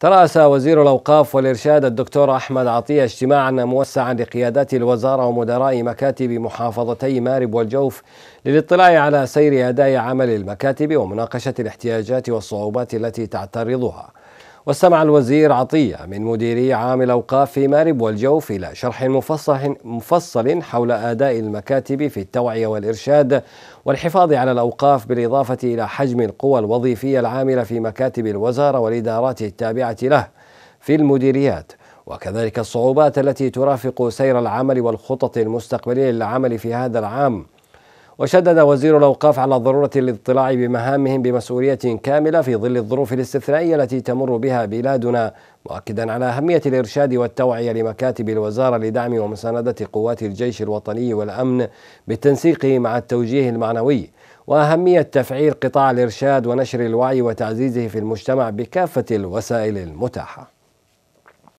ترأس وزير الأوقاف والإرشاد الدكتور أحمد عطية اجتماعا موسعا لقيادات الوزارة ومدراء مكاتب محافظتي مارب والجوف للاطلاع على سير أداء عمل المكاتب ومناقشة الاحتياجات والصعوبات التي تعترضها واستمع الوزير عطية من مديري عام الأوقاف في مارب والجوف إلى شرح مفصل, مفصل حول أداء المكاتب في التوعية والإرشاد والحفاظ على الأوقاف بالإضافة إلى حجم القوى الوظيفية العاملة في مكاتب الوزارة والإدارات التابعة له في المديريات وكذلك الصعوبات التي ترافق سير العمل والخطط المستقبلية للعمل في هذا العام وشدد وزير الأوقاف على ضرورة الاطلاع بمهامهم بمسؤولية كاملة في ظل الظروف الاستثنائية التي تمر بها بلادنا مؤكدا على أهمية الإرشاد والتوعية لمكاتب الوزارة لدعم ومساندة قوات الجيش الوطني والأمن بالتنسيق مع التوجيه المعنوي وأهمية تفعيل قطاع الإرشاد ونشر الوعي وتعزيزه في المجتمع بكافة الوسائل المتاحة